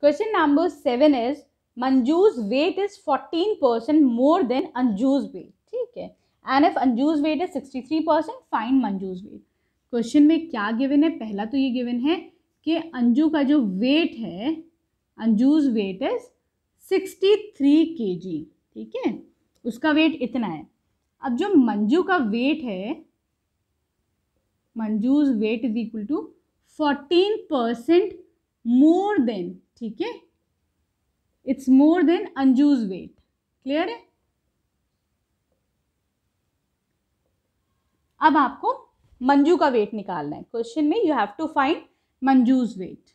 Question number seven is Manju's weight is fourteen percent more than Anju's weight ठीक है and if Anju's weight is sixty three percent fine Manju's weight question में क्या given है पहला तो ये गिवन है कि अंजू का जो वेट है Anju's weight is sixty three K G ठीक है उसका वेट इतना है अब जो मंजू का वेट है Manju's weight is equal to fourteen percent more than ठीक है it's more than Anju's weight clear है अब आपको मंजू का वेट निकालना है क्वेश्चन में you have to find Manju's weight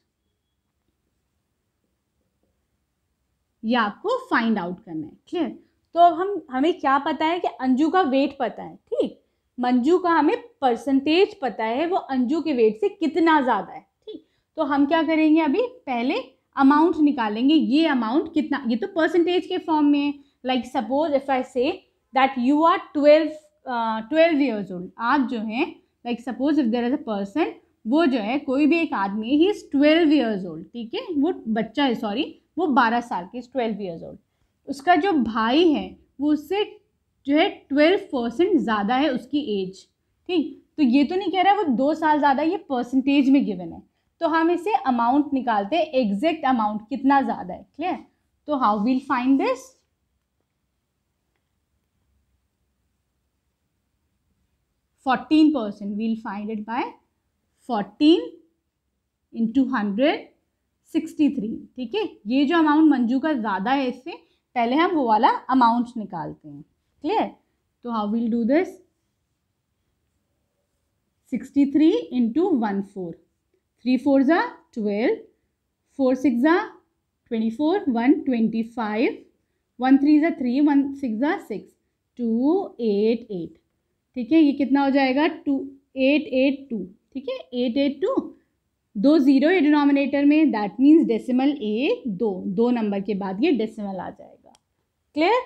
ये आपको फाइंड आउट करना है क्लियर तो अब हम हमें क्या पता है कि अंजू का वेट पता है ठीक मंजू का हमें परसेंटेज पता है वो अंजू के वेट से कितना ज़्यादा है तो हम क्या करेंगे अभी पहले अमाउंट निकालेंगे ये अमाउंट कितना ये तो परसेंटेज के फॉर्म में है like suppose if I say that you are twelve twelve years old आप जो हैं like suppose if there is a person वो जो है कोई भी एक आदमी ही इज़ ट्वेल्व ईयर्स ओल्ड ठीक है वो बच्चा है सॉरी वो बारह साल की ट्वेल्व ईयर्स ओल्ड उसका जो भाई है वो उससे जो है ट्वेल्व परसेंट ज़्यादा है उसकी एज ठीक तो ये तो नहीं कह रहा है वो दो साल ज़्यादा ये परसेंटेज में गिवन है तो हम इसे अमाउंट निकालते हैं एग्जैक्ट अमाउंट कितना ज़्यादा है क्लियर तो how will find this fourteen percent will find it by fourteen into hundred sixty three ठीक है ये जो अमाउंट मंजू का ज़्यादा है इससे पहले हम वो वाला अमाउंट निकालते हैं क्लियर तो how will do this sixty three into one four three four ज़ा ट्वेल्व फोर सिक्स ज़ा twenty four one twenty five one three ज़ा थ्री वन सिक्स ज़ा सिक्स टू एट एट ठीक है ये कितना हो जाएगा टू एट एट टू ठीक है एट एट टू दो ज़ीरो ये डिनोमिनेटर में दैट मीन्स डेसिमल ए दो दो नंबर के बाद ये डेसिमल आ जाएगा क्लियर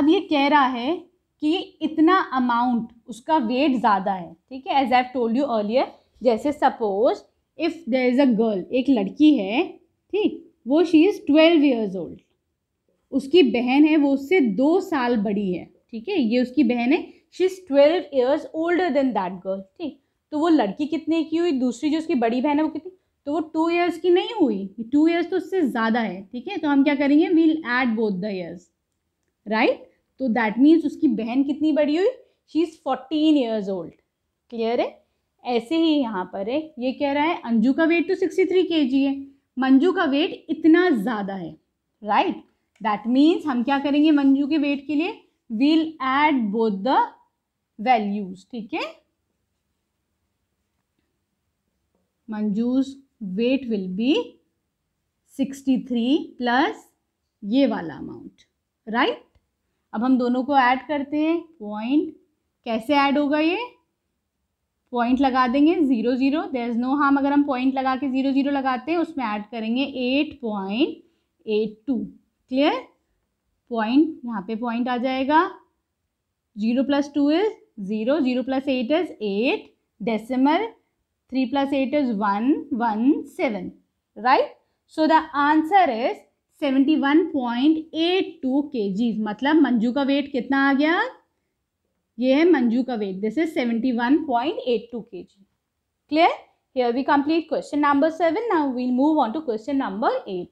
अब ये कह रहा है कि इतना अमाउंट उसका वेट ज़्यादा है ठीक है as I told you earlier जैसे suppose if there is a girl एक लड़की है ठीक वो she is twelve years old उसकी बहन है वो उससे दो साल बड़ी है ठीक है ये उसकी बहन है she is twelve years older than that girl ठीक तो वो लड़की कितने की हुई दूसरी जो उसकी बड़ी बहन है वो कितनी तो वो टू ईयर्स की नहीं हुई टू ईयर्स तो उससे ज़्यादा है ठीक है तो हम क्या करेंगे we'll add both the years right तो दैट मीन्स उसकी बहन कितनी बड़ी हुई she is fourteen years old clear है ऐसे ही यहाँ पर है ये कह रहा है अंजू का वेट तो सिक्सटी थ्री के जी है मंजू का वेट इतना ज़्यादा है राइट दैट मीन्स हम क्या करेंगे मंजू के वेट के लिए will add both the values ठीक है Manju's weight will be sixty three plus ये वाला अमाउंट राइट right? अब हम दोनों को ऐड करते हैं पॉइंट कैसे ऐड होगा ये पॉइंट लगा देंगे zero zero there is no harm अगर हम पॉइंट लगा के ज़ीरो ज़ीरो लगाते हैं उसमें ऐड करेंगे eight point eight two clear point यहाँ पे पॉइंट आ जाएगा zero plus two is zero zero plus eight is eight decimal three plus eight is one one seven right so the answer is seventy one point eight two K Gs मतलब मंजू का wait कितना आ गया ये है मंजू का weight this is seventy one point eight two K G clear here we complete question number seven now we'll move on to question number eight